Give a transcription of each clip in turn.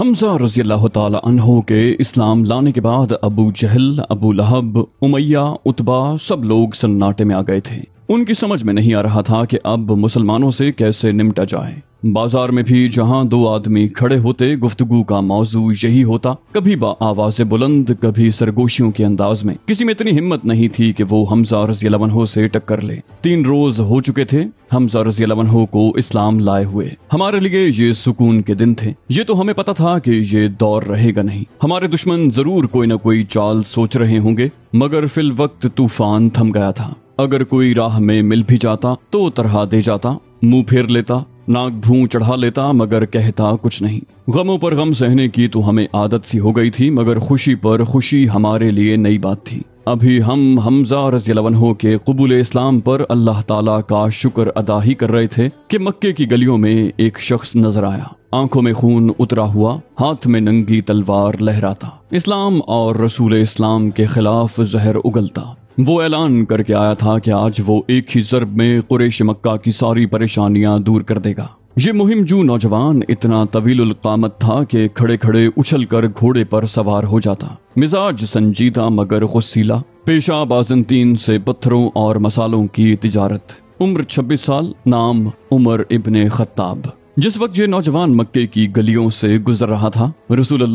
हमजा रजी अल्लाह के इस्लाम लाने के बाद अबू जहल अबू लहब उमैया उतबा सब लोग सन्नाटे में आ गए थे उनकी समझ में नहीं आ रहा था कि अब मुसलमानों से कैसे निमटा जाए बाजार में भी जहां दो आदमी खड़े होते गुफ्तगु का मौजू यही होता कभी बा आवाज बुलंद कभी सरगोशियों के अंदाज में किसी में इतनी हिम्मत नहीं थी कि वो हमजा रजी लवनहो से टक्कर ले तीन रोज हो चुके थे हमजा रजी लवनहो को इस्लाम लाए हुए हमारे लिए ये सुकून के दिन थे ये तो हमें पता था कि ये दौर रहेगा नहीं हमारे दुश्मन जरूर कोई न कोई चाल सोच रहे होंगे मगर फिल वक्त तूफान थम गया था अगर कोई राह में मिल भी जाता तो तरह दे जाता मुंह फेर लेता नाक भू चढ़ा लेता मगर कहता कुछ नहीं गमों पर गम सहने की तो हमें आदत सी हो गई थी मगर खुशी पर खुशी हमारे लिए नई बात थी अभी हम हमजा रजी हो के कबूल इस्लाम पर अल्लाह ताला का शुक्र अदा ही कर रहे थे कि मक्के की गलियों में एक शख्स नजर आया आंखों में खून उतरा हुआ हाथ में नंगी तलवार लहराता इस्लाम और रसूल इस्लाम के खिलाफ जहर उगलता वो ऐलान करके आया था कि आज वो एक ही जरब में कुरेश मक्का की सारी परेशानियां दूर कर देगा ये मुहिम जू नौजवान इतना तवील उलकामत था कि खड़े खड़े उछल कर घोड़े पर सवार हो जाता मिजाज संजीदा मगर गुस्सीला पेशा बाजंतीन से पत्थरों और मसालों की तिजारत उम्र 26 साल नाम उमर इबन खत्ताब जिस वक्त ये नौजवान मक्के की गलियों से गुजर रहा था रसूल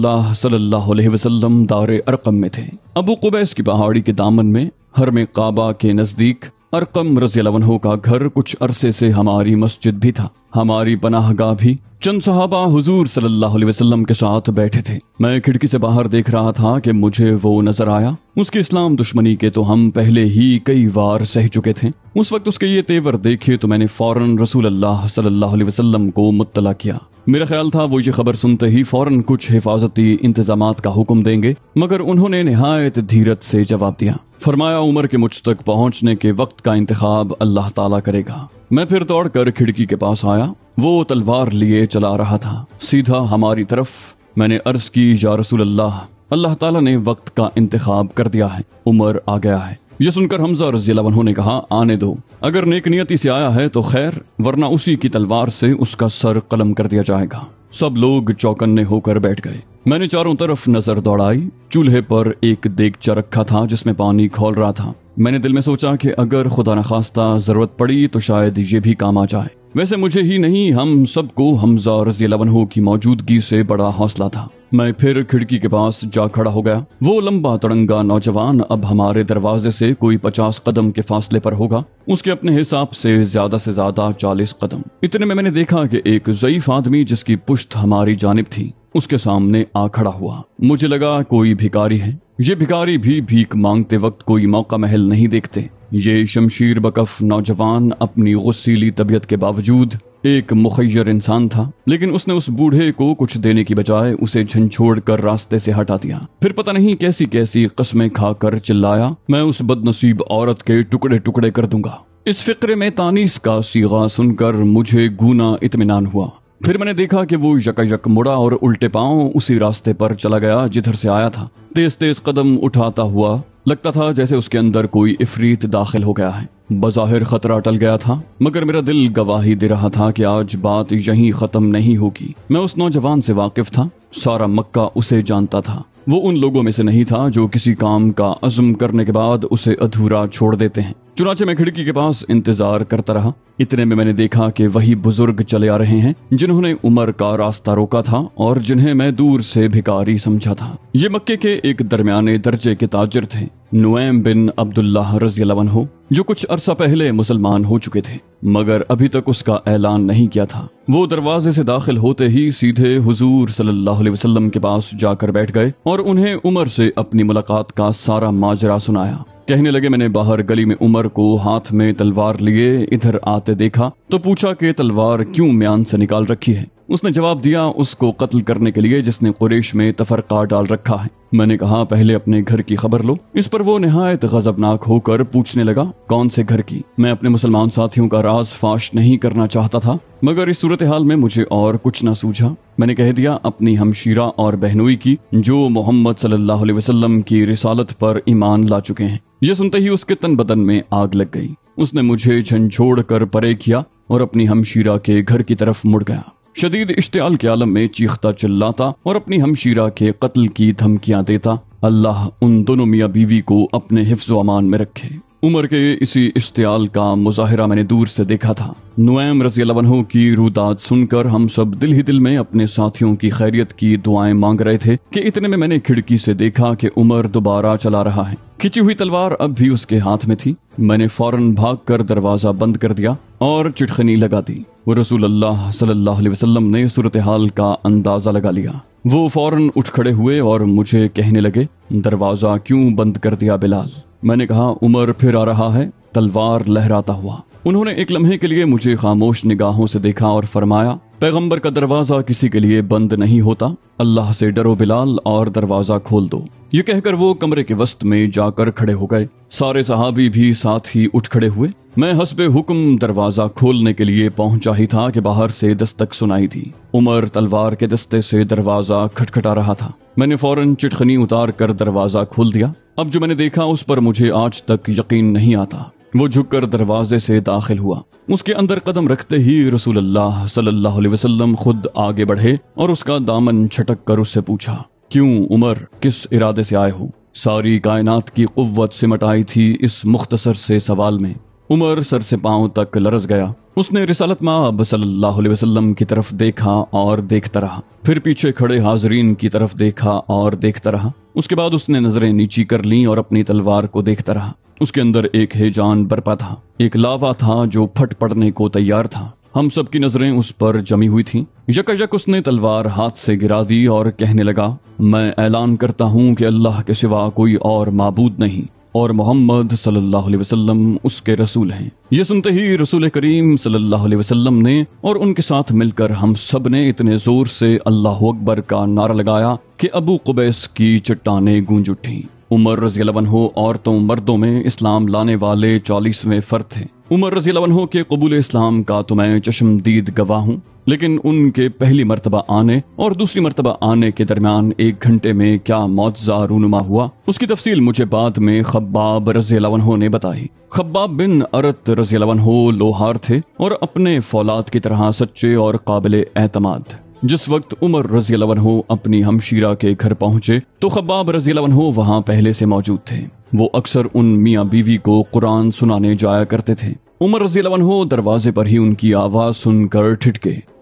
सल्लल्लाहु दार अरकम में थे अबू कुबैस की पहाड़ी के दामन में हर में काबा के नजदीक अरकम रजीलवन का घर कुछ अरसे से हमारी मस्जिद भी था हमारी पनाहगाह भी चंद सहाबा हुजूर सल्लल्लाहु अलैहि वसल्लम के साथ बैठे थे मैं खिड़की से बाहर देख रहा था कि मुझे वो नजर आया उसकी इस्लाम दुश्मनी के तो हम पहले ही कई बार सह चुके थे उस वक्त उसके ये तेवर देखे तो मैंने फौरन रसूल अल्लाह सल्लल्लाहु अलैहि वसल्लम को मुत्तला किया मेरा ख्याल था वो ये खबर सुनते ही फौरन कुछ हिफाजती इंतजाम का हुक्म देंगे मगर उन्होंने नहायत धीरत से जवाब दिया फरमाया उमर के मुझ तक पहुंचने के वक्त का इंतखाब अल्लाह ताला करेगा मैं फिर दौड़कर खिड़की के पास आया वो तलवार लिए चला रहा था सीधा हमारी तरफ मैंने अर्ज की या रसूल अल्लाह अल्लाह ताला ने वक्त का इंतखाब कर दिया है उमर आ गया है यह सुनकर हमजा रजीला ने कहा आने दो अगर नेक नियति से आया है तो खैर वरना उसी की तलवार से उसका सर कलम कर दिया जाएगा सब लोग चौकन्ने होकर बैठ गए मैंने चारों तरफ नजर दौड़ाई चूल्हे पर एक देगचा रखा था जिसमें पानी खोल रहा था मैंने दिल में सोचा कि अगर खुदा न खास्ता जरूरत पड़ी तो शायद ये भी काम आ जाए वैसे मुझे ही नहीं हम सबको हमजा रजी हो की मौजूदगी से बड़ा हौसला था मैं फिर खिड़की के पास जा खड़ा हो गया वो लंबा तड़ंगा नौजवान अब हमारे दरवाजे से कोई पचास कदम के फासले पर होगा उसके अपने हिसाब से ज्यादा से ज्यादा चालीस कदम इतने में मैंने देखा कि एक जयीफ आदमी जिसकी पुश्त हमारी जानब थी उसके सामने आ खड़ा हुआ मुझे लगा कोई भिकारी है ये भिकारी भी भीख मांगते वक्त कोई मौका महल नहीं देखते ये शमशीर बकफ नौजवान अपनी गुस्सीली तबीयत के बावजूद एक मुखैर इंसान था लेकिन उसने उस बूढ़े को कुछ देने की बजाय उसे झंझोड़ कर रास्ते से हटा दिया फिर पता नहीं कैसी कैसी कस्में खाकर चिल्लाया मैं उस बदनसीब औरत के टुकड़े टुकड़े कर दूंगा इस फिक्रे में तानीस का सीगा सुनकर मुझे गूना इतमान हुआ फिर मैंने देखा कि वो यकायक मुड़ा और उल्टे पांव उसी रास्ते पर चला गया जिधर से आया था तेज तेज कदम उठाता हुआ लगता था जैसे उसके अंदर कोई इफरीत दाखिल हो गया है बज़ाहिर खतरा टल गया था मगर मेरा दिल गवाही दे रहा था कि आज बात यहीं खत्म नहीं होगी मैं उस नौजवान से वाकिफ था सारा मक्का उसे जानता था वो उन लोगों में से नहीं था जो किसी काम का अजम करने के बाद उसे अधूरा छोड़ देते हैं चुनाचे मैं खिड़की के पास इंतजार करता रहा इतने में मैंने देखा कि वही बुजुर्ग चले आ रहे हैं जिन्होंने उमर का रास्ता रोका था और जिन्हें मैं दूर से भिकारी समझा था ये मक्के के एक दरमियाने दर्जे के ताजर थे नुएम बिन अब्दुल्लाह रजीन हो जो कुछ अरसा पहले मुसलमान हो चुके थे मगर अभी तक उसका ऐलान नहीं किया था वो दरवाजे से दाखिल होते ही सीधे हुजूर सल्लल्लाहु अलैहि वसल्लम के पास जाकर बैठ गए और उन्हें उमर से अपनी मुलाकात का सारा माजरा सुनाया कहने लगे मैंने बाहर गली में उमर को हाथ में तलवार लिए इधर आते देखा तो पूछा के तलवार क्यूँ म्यान से निकाल रखी है उसने जवाब दिया उसको कत्ल करने के लिए जिसने कुरेश में तफरका डाल रखा है मैंने कहा पहले अपने घर की खबर लो इस पर वो नहायत गजबनाक होकर पूछने लगा कौन से घर की मैं अपने मुसलमान साथियों का राज फाश नहीं करना चाहता था मगर इस सूरत हाल में मुझे और कुछ न सूझा मैंने कह दिया अपनी हमशीरा और बहनोई की जो मोहम्मद सल्लल्लाहु अलैहि वसल्लम की रिसालत पर ईमान ला चुके हैं ये सुनते ही उसके तन बदन में आग लग गई उसने मुझे झंझोड़ कर परे किया और अपनी हमशीरा के घर की तरफ मुड़ गया शदीद इश्तियाल के आलम में चीखता चिल्लाता और अपनी हमशीरा के कत्ल की धमकियां देता अल्लाह उन दोनों मियाँ बीवी को अपने हिफ्ज अमान में रखे उमर के इसी इश्तियाल का मुजाहरा मैंने दूर से देखा था नुएम रजी लवनों की रूदात सुनकर हम सब दिल ही दिल में अपने साथियों की खैरियत की दुआएं मांग रहे थे कि इतने में मैंने खिड़की से देखा कि उमर दोबारा चला रहा है खिंची हुई तलवार अब भी उसके हाथ में थी मैंने फौरन भागकर दरवाजा बंद कर दिया और चिटखनी लगा दी रसूल अल्लाह सल्लाम ने सूरत हाल का अंदाजा लगा लिया वो फौरन उठ खड़े हुए और मुझे कहने लगे दरवाजा क्यों बंद कर दिया बिलाल मैंने कहा उमर फिर आ रहा है तलवार लहराता हुआ उन्होंने एक लम्हे के लिए मुझे खामोश निगाहों से देखा और फरमाया पैगंबर का दरवाजा किसी के लिए बंद नहीं होता अल्लाह से डरो बिलाल और दरवाजा खोल दो ये कहकर वो कमरे के वस्त में जाकर खड़े हो गए सारे सहाबी भी साथ ही उठ खड़े हुए मैं हसब हुक्म दरवाजा खोलने के लिए पहुंचा ही था कि बाहर से दस्तक सुनाई थी उमर तलवार के दस्ते से दरवाजा खटखटा रहा था मैंने फौरन चिटखनी उतार कर दरवाजा खोल दिया अब जो मैंने देखा उस पर मुझे आज तक यकीन नहीं आता वो झुककर दरवाजे से दाखिल हुआ उसके अंदर कदम रखते ही रसूल अल्लाह सल्लल्लाहु अलैहि वसल्लम खुद आगे बढ़े और उसका दामन छटक कर उससे पूछा क्यों उमर किस इरादे से आए हो सारी कायनात की कुत सिमट आई थी इस मुख्तसर से सवाल में उमर सर से पांव तक लरस गया उसने रिसालत माब सल्लल्लाहु अलैहि वसल्लम की तरफ देखा और देखता रहा फिर पीछे खड़े हाजरीन की तरफ देखा और देखता रहा उसके बाद उसने नजरें नीची कर ली और अपनी तलवार को देखता रहा उसके अंदर एक हेजान बरपा था एक लावा था जो फट पड़ने को तैयार था हम सबकी नजरें उस पर जमी हुई थीं। यकायक उसने तलवार हाथ से गिरा दी और कहने लगा मैं ऐलान करता हूं कि अल्लाह के सिवा कोई और माबूद नहीं और मोहम्मद सल्लल्लाहु अलैहि वसल्लम उसके रसूल हैं ये सुनते ही रसूल करीम सल्लल्लाहु अलैहि वसल्लम ने और उनके साथ मिलकर हम सब ने इतने जोर से अल्लाह अकबर का नारा लगाया कि अबू कुबैस की चट्टाने गूंज उठी उमर रजीलवन हो औरतों मर्दों में इस्लाम लाने वाले चालीसवें फर्द थे उमर रजी हो के कबूल इस्लाम का तो मैं चश्मदीद गवाह हूँ लेकिन उनके पहली मरतबा आने और दूसरी मरतबा आने के दरमियान एक घंटे में क्या मुआवजा रूनुमा हुआ उसकी तफसील मुझे बाद में खब्बाब रजी लवनहो ने बताई खब्बाब बिन अरत रजी लवनहो लोहार थे और अपने फौलाद की तरह सच्चे और काबिल एतमाद जिस वक्त उमर रजी हो अपनी हमशीरा के घर पहुंचे तो खबाब रजी हो वहाँ पहले से मौजूद थे वो अक्सर उन मियाँ बीवी को कुरान सुनाने जाया करते थे उमर रजी हो दरवाजे पर ही उनकी आवाज सुनकर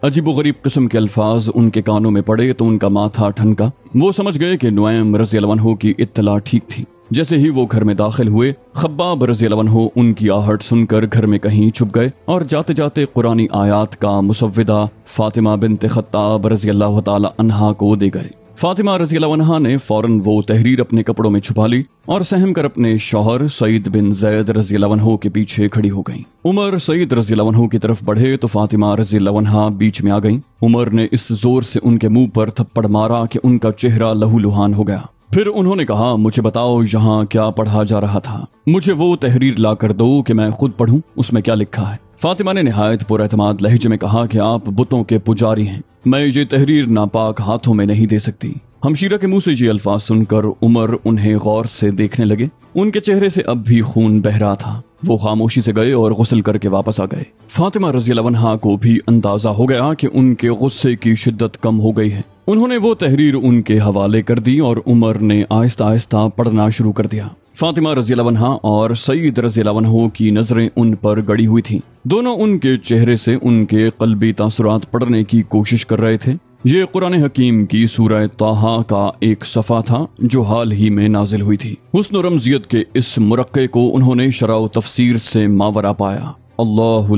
अजीब गरीब किस्म के अल्फाज उनके कानों में पड़े तो उनका माथा ठनका वो समझ गए कि नुआम रजी हो की इतला ठीक थी जैसे ही वो घर में दाखिल हुए खब्बाब रजी हो उनकी आहट सुनकर घर में कहीं छुप गए और जाते जाते कुरानी आयात का मुसविदा फातिमा बिन तखत्ता रजी अल्लाह तहा को दे गए फातिमा रजी ने फौरन वो तहरीर अपने कपड़ों में छुपा ली और सहम कर अपने शोहर सईद बिन जैद रजी लवनहो के पीछे खड़ी हो गईं। उमर सईद रजी लवनहो की तरफ बढ़े तो फातिमा रजी लवनहा बीच में आ गईं। उमर ने इस जोर से उनके मुंह पर थप्पड़ मारा कि उनका चेहरा लहूलुहान हो गया फिर उन्होंने कहा मुझे बताओ यहाँ क्या पढ़ा जा रहा था मुझे वो तहरीर ला दो कि मैं खुद पढ़ू उसमें क्या लिखा है फातिमा ने नहायत पुरतमाद लहजे में कहा कि आप बुतों के पुजारी हैं मैं ये तहरीर नापाक हाथों में नहीं दे सकती हमशीरा के मुंह से ये अल्फाज सुनकर उमर उन्हें गौर से देखने लगे उनके चेहरे से अब भी खून बह रहा था वो खामोशी से गए और गुसल करके वापस आ गए फातिमा रजी लवनहा को भी अंदाजा हो गया कि उनके गुस्से की शिद्दत कम हो गई है उन्होंने वो तहरीर उनके हवाले कर दी और उमर ने आहिस्ता आहिस्ता पढ़ना शुरू कर दिया फातिमा रजी वनहा और सईद रजी वनहों की नज़रें उन पर गड़ी हुई थीं। दोनों उनके चेहरे से उनके कल्बी तासुरात पढ़ने की कोशिश कर रहे थे ये कुरान हकीम की सूरह ताहा का एक सफ़ा था जो हाल ही में नाजिल हुई थी हसन रमजियत के इस मुरक्के को उन्होंने शराव तफसीर से मावरा पाया अल्लाह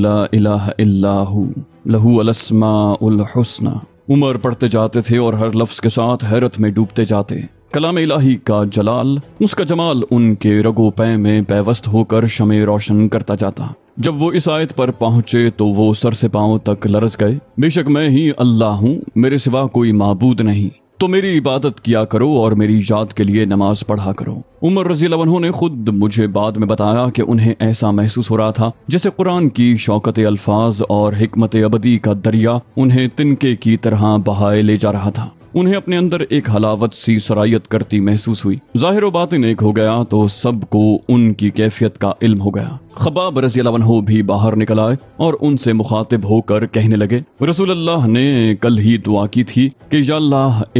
लहू उमर पढ़ते जाते थे और हर लफ्ज के साथ हैरत में डूबते जाते कलाम इलाही का जलाल उसका जमाल उनके रगोपय में पैवस्त होकर शमे रोशन करता जाता जब वो इस आयत पर पहुंचे तो वो सर से पांव तक लरस गए बेशक मैं ही अल्लाह हूँ मेरे सिवा कोई माबूद नहीं तो मेरी इबादत किया करो और मेरी याद के लिए नमाज पढ़ा करो उमर रजी लवनों ने खुद मुझे बाद में बताया कि उन्हें ऐसा महसूस हो रहा था जैसे कुरान की शौकत अल्फाज और हमत अबदी का दरिया उन्हें तिनके की तरह बहाए ले जा रहा था उन्हें अपने अंदर एक हलावत सी सरायत करती महसूस हुई जाहिर बात एक हो गया तो सबको उनकी कैफियत का इल्म हो गया खबाब रजी हो भी बाहर निकल आए और उनसे मुखातिब होकर कहने लगे रसूल अल्लाह ने कल ही दुआ की थी कि या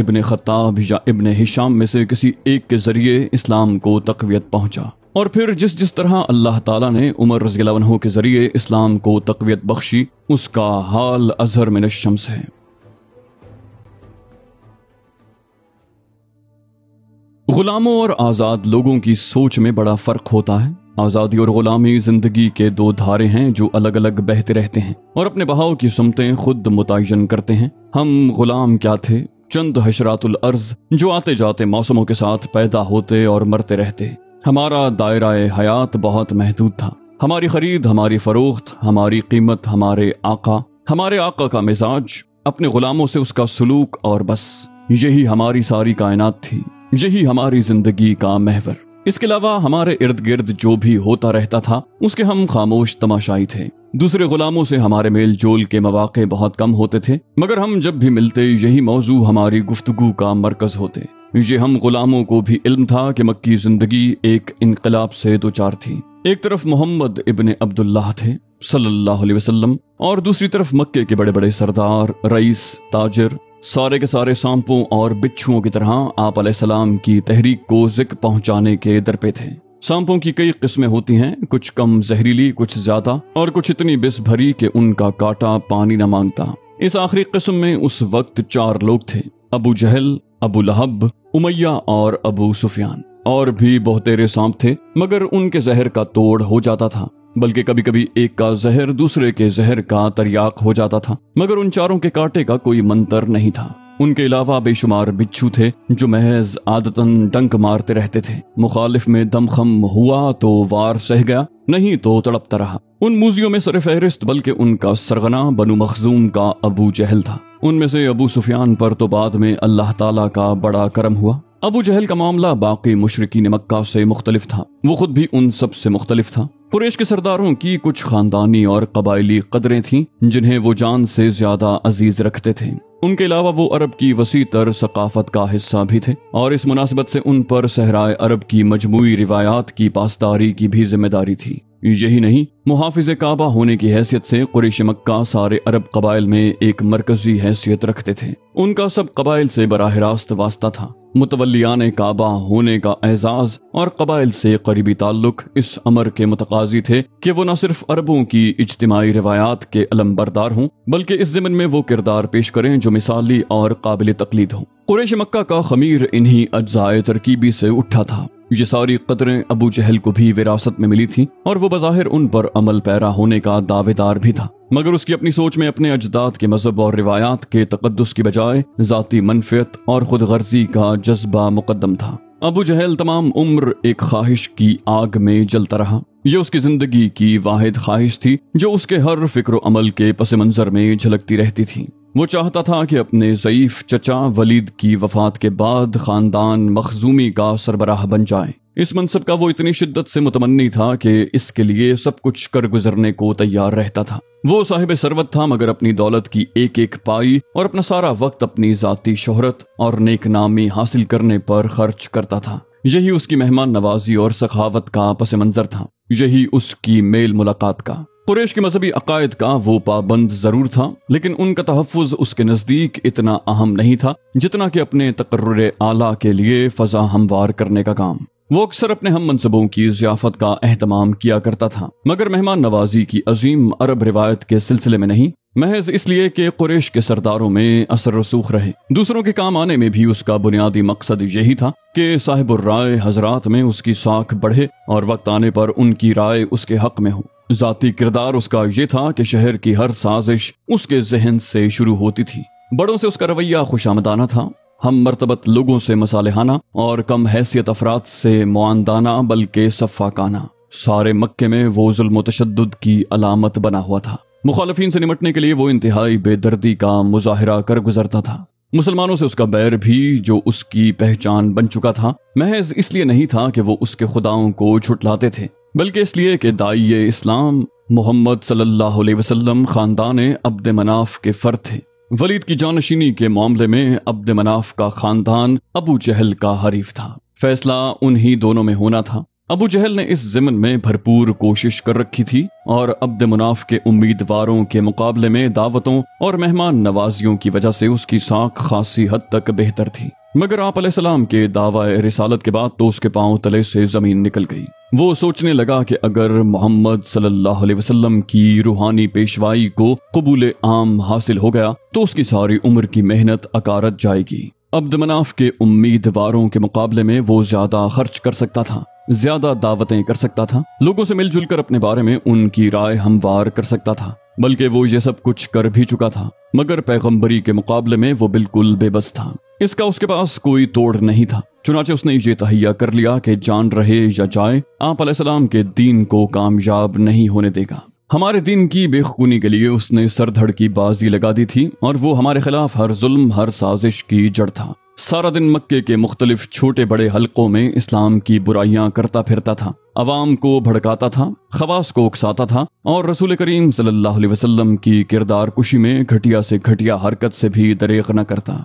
इब्ने खताब या इब्ने हिशाम में से किसी एक के जरिए इस्लाम को तकवियत पहुंचा और फिर जिस जिस तरह अल्लाह ताला ने उमर रजीला के जरिए इस्लाम को तकवीत बख्शी उसका हाल अजहर में शम्स है गुलामों और आजाद लोगों की सोच में बड़ा फर्क होता है आजादी और गुलामी जिंदगी के दो धारे हैं जो अलग अलग बहते रहते हैं और अपने बहाव की सुमतें खुद मुतयन करते हैं हम गुलाम क्या थे चंद हशरातुल अर्ज जो आते जाते मौसमों के साथ पैदा होते और मरते रहते हमारा दायरा हयात बहुत महदूद था हमारी खरीद हमारी फरोख्त हमारी कीमत हमारे आका हमारे आका का मिजाज अपने गुलामों से उसका सलूक और बस यही हमारी सारी कायनात थी यही हमारी जिंदगी का महवर इसके अलावा हमारे इर्द गिर्द जो भी होता रहता था उसके हम खामोश तमाशाई थे दूसरे गुलामों से हमारे मेल जोल के मौाक़े बहुत कम होते थे मगर हम जब भी मिलते यही मौजू हमारी गुफ्तगु का मरकज होते ये हम गुलामों को भी इल्म था कि मक्की जिंदगी एक इनकलाब से दो चार थी एक तरफ मोहम्मद इबन अब्दुल्ला थे सल्लाम और दूसरी तरफ मक्के के बड़े बड़े सरदार रईस ताजर सारे के सारे सांपों और बिच्छुओं की तरह आप सलाम की तहरीक को जिक पहुंचाने के दर पे थे सांपों की कई किस्में होती हैं कुछ कम जहरीली कुछ ज्यादा और कुछ इतनी बिस भरी कि उनका काटा पानी न मांगता इस आखिरी किस्म में उस वक्त चार लोग थे अबू जहल अबू लहब उमैया और अबू सुफियान और भी बहुतेरे सांप थे मगर उनके जहर का तोड़ हो जाता था बल्कि कभी कभी एक का जहर दूसरे के जहर का तरियाक हो जाता था मगर उन चारों के कांटे का कोई मंतर नहीं था उनके अलावा बेशुमार बिच्छू थे जो महज आदतन डंक मारते रहते थे मुखालिफ में दमखम हुआ तो वार सह गया नहीं तो तड़पता रहा उन मूजियों में सर फहरिस्त बल्कि उनका सरगना बनु मखजूम का अबू जहल था उनमें से अबू सुफियान पर तो बाद में अल्लाह ताला का बड़ा करम हुआ अबू जहल का मामला बाकी मुशरकी मक्का से मुख्तलिफ था वो खुद भी उन सब से मुख्तलिफ था कुरेश के सरदारों की कुछ खानदानी और कबायली कदरें थीं जिन्हें वो जान से ज्यादा अजीज रखते थे उनके अलावा वो अरब की वसी तर सकाफत का हिस्सा भी थे और इस मुनासबत से उन पर सहराए अरब की मजमू रिवायात की पासदारी की भी जिम्मेदारी थी यही नहीं मुहाफिज काबा होने की हैसियत से कुरेश मक्का सारे अरब कबाइल में एक मरकजी हैसियत रखते थे उनका सब कबाइल से बराह रास्त वास्ता था मुतवलियान काबा होने का एजाज और कबाइल से करीबी ताल्लुक इस अमर के मुतकाजी थे कि वो न सिर्फ अरबों की इज्तमाही रवायात के अलम बरदार हों बल्कि इस जमन में वो किरदार पेश करें जो मिसाली और काबिल तकलीद हों कुरेश मक्का का खमीर इन्हीं अज्जाए तरकीबी से उठा था ये सारी कदरें अबू जहल को भी विरासत में मिली थी और वो बज़ाहिर उन पर अमल पैरा होने का दावेदार भी था मगर उसकी अपनी सोच में अपने अजदाद के मजहब और रिवायात के तकदस की बजाय ज़ाती मनफियत और खुद गर्जी का जज्बा मुकदम था अबू जहल तमाम उम्र एक ख्वाहिश की आग में जलता रहा यह उसकी जिंदगी की वाहिद ख्वाहिश थी जो उसके हर फिक्र अमल के पस मंजर में झलकती रहती थी वो चाहता था कि अपने ज़यीफ चचा वलीद की वफात के बाद ख़ानदान मखजूमी का सरबराह बन जाए इस मनसब का वो इतनी शिद्दत से मुतमनी था कि इसके लिए सब कुछ कर गुजरने को तैयार रहता था वो साहिब सरवत था मगर अपनी दौलत की एक एक पाई और अपना सारा वक्त अपनी जाति शोहरत और नेक नामी हासिल करने पर खर्च करता था यही उसकी मेहमान नवाजी और सखावत का पस मंजर था यही उसकी मेल मुलाकात का कुरेश के मजहबी अकायद का वो पाबंद जरूर था लेकिन उनका तहफ़ उसके नज़दीक इतना अहम नहीं था जितना कि अपने तकर्र आला के लिए फ़जा हमवार करने का काम वो अक्सर अपने हम मनसबों की जियाफत का अहतमाम किया करता था मगर मेहमान नवाजी की अजीम अरब रिवायत के सिलसिले में नहीं महज इसलिए कि कुरेश के सरदारों में असर रसूख रहे दूसरों के काम आने में भी उसका बुनियादी मकसद यही था कि साहिब राय हजरात में उसकी साख बढ़े और वक्त आने पर उनकी राय उसके हक में हो जाती किरदार उसका ये था कि शहर की हर साजिश उसके जहन से शुरू होती थी बड़ों से उसका रवैया खुशामदाना था हम मरतबत लोगों से मसालेहाना और कम हैसियत अफराद से मुआंदाना बल्कि सफ़ाकाना सारे मक्के में वो जुल्म तशद की अलामत बना हुआ था मुखालफी से निमटने के लिए वो इंतहाई बेदर्दी का मुजाहरा कर गुजरता था मुसलमानों से उसका बैर भी जो उसकी पहचान बन चुका था महज इसलिए नहीं था कि वो उसके खुदाओं को छुटलाते थे बल्कि इसलिए कि दाइय इस्लाम मोहम्मद सल्लल्लाहु अलैहि वसल्लम खानदान अब्द मनाफ के फर थे वलीद की जानशीनी के मामले में अब्द मनाफ का खानदान अबू जहल का हरीफ था फैसला उन्ही दोनों में होना था अबू जहल ने इस जिमन में भरपूर कोशिश कर रखी थी और अब्द मुनाफ के उम्मीदवारों के मुकाबले में दावतों और मेहमान नवाजियों की वजह से उसकी साख खासी हद तक बेहतर थी मगर आप के दावा रिसालत के बाद तो उसके पांव तले से जमीन निकल गई वो सोचने लगा कि अगर मोहम्मद सल्लल्लाहु अलैहि वसल्लम की रूहानी पेशवाई को कबूल आम हासिल हो गया तो उसकी सारी उम्र की मेहनत अकारत जाएगी अब्द मनाफ के उम्मीदवारों के मुकाबले में वो ज्यादा खर्च कर सकता था ज्यादा दावतें कर सकता था लोगों से मिलजुल कर अपने बारे में उनकी राय हमवार कर सकता था बल्कि वो ये सब कुछ कर भी चुका था मगर पैगंबरी के मुकाबले में वो बिल्कुल बेबस था इसका उसके पास कोई तोड़ नहीं था चुनाचे उसने ये तहैया कर लिया कि जान रहे या जाए आप सलाम के दीन को कामयाब नहीं होने देगा हमारे दिन की बेखूनी के लिए उसने सरधड़ की बाजी लगा दी थी और वो हमारे खिलाफ हर जुल्म हर साजिश की जड़ था सारा दिन मक्के के मुख्तलिफ छोटे बड़े हलकों में इस्लाम की बुराइयां करता फिरता था आवाम को भड़काता था खवास को उकसाता था और रसूल करीम सल्लल्लाहु अलैहि वसल्लम की किरदार कुशी में घटिया से घटिया हरकत से भी दरेख न करता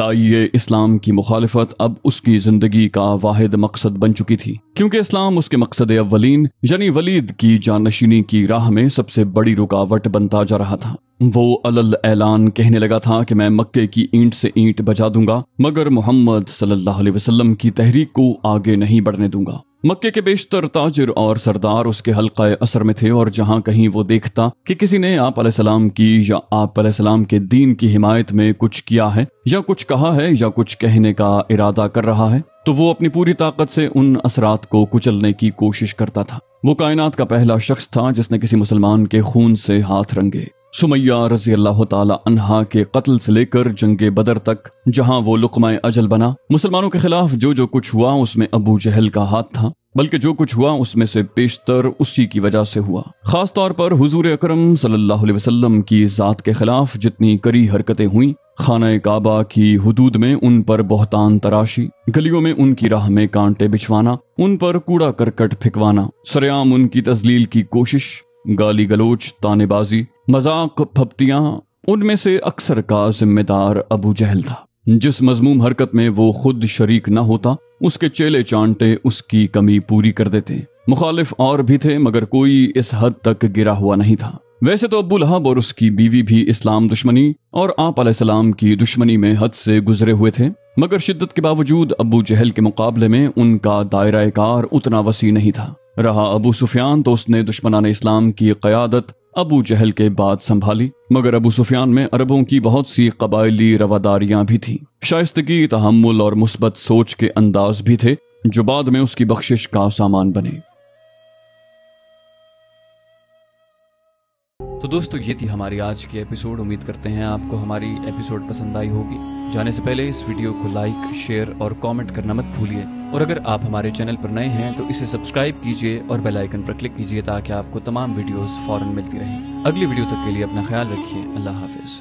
दाइय इस्लाम की मुखालफत अब उसकी जिंदगी का वाहिद मकसद बन चुकी थी क्योंकि इस्लाम उसके मकसद अवलीन यानी वलीद की जानशीनी की राह में सबसे बड़ी रुकावट बनता जा रहा था वो अलल ऐलान कहने लगा था कि मैं मक्के की ईंट से ईंट बजा दूंगा मगर मोहम्मद सल्लल्लाहु अलैहि वसल्लम की तहरीक को आगे नहीं बढ़ने दूंगा मक्के के बेशतर ताजर और सरदार उसके हल्का असर में थे और जहां कहीं वो देखता कि किसी ने आप सलाम की या आप सलाम के दीन की हिमायत में कुछ किया है या कुछ कहा है या कुछ कहने का इरादा कर रहा है तो वो अपनी पूरी ताकत से उन असरात को कुचलने की कोशिश करता था वो कायनात का पहला शख्स था जिसने किसी मुसलमान के खून से हाथ रंगे सुमैया रजी अल्लाह तहा के कत्ल से लेकर जंग बदर तक जहां वो लुकमा अजल बना मुसलमानों के खिलाफ जो जो कुछ हुआ उसमें अबू जहल का हाथ था बल्कि जो कुछ हुआ उसमें से बेशतर उसी की वजह से हुआ खास तौर पर हुजूर अकरम सल्लल्लाहु अलैहि वसल्लम की जात के खिलाफ जितनी करी हरकतें हुई खाना काबा की हदूद में उन पर बहुतान तराशी गलियों में उनकी राह में कांटे बिछवाना उन पर कूड़ा करकट फिकवाना सरेआम उनकी तजलील की कोशिश गाली गलोच तानेबाजी मजाक फप्तियां उनमें से अक्सर का जिम्मेदार अबू जहल था जिस मजमूम हरकत में वो खुद शरीक न होता उसके चेले चांटे उसकी कमी पूरी कर देते मुखालिफ और भी थे मगर कोई इस हद तक गिरा हुआ नहीं था वैसे तो अबू लहाब और उसकी बीवी भी इस्लाम दुश्मनी और आप सलाम की दुश्मनी में हद से गुजरे हुए थे मगर शिद्दत के बावजूद अबू जहल के मुकाबले में उनका दायरा कार उतना वसी नहीं था रहा अबू सुफियान तो उसने दुश्मनान इस्लाम की क्यादत अबू जहल के बाद संभाली मगर अबू सुफियान में अरबों की बहुत सी कबायली रवादारियां भी थीं शाइस्तगी तहमुल और मुस्बत सोच के अंदाज भी थे जो बाद में उसकी बख्शिश का सामान बने तो दोस्तों ये थी हमारी आज की एपिसोड उम्मीद करते हैं आपको हमारी एपिसोड पसंद आई होगी जाने से पहले इस वीडियो को लाइक शेयर और कमेंट करना मत भूलिए और अगर आप हमारे चैनल पर नए हैं तो इसे सब्सक्राइब कीजिए और बेल आइकन पर क्लिक कीजिए ताकि आपको तमाम वीडियोस फौरन मिलती रहें अगली वीडियो तक के लिए अपना ख्याल रखिए अल्लाह हाफिज़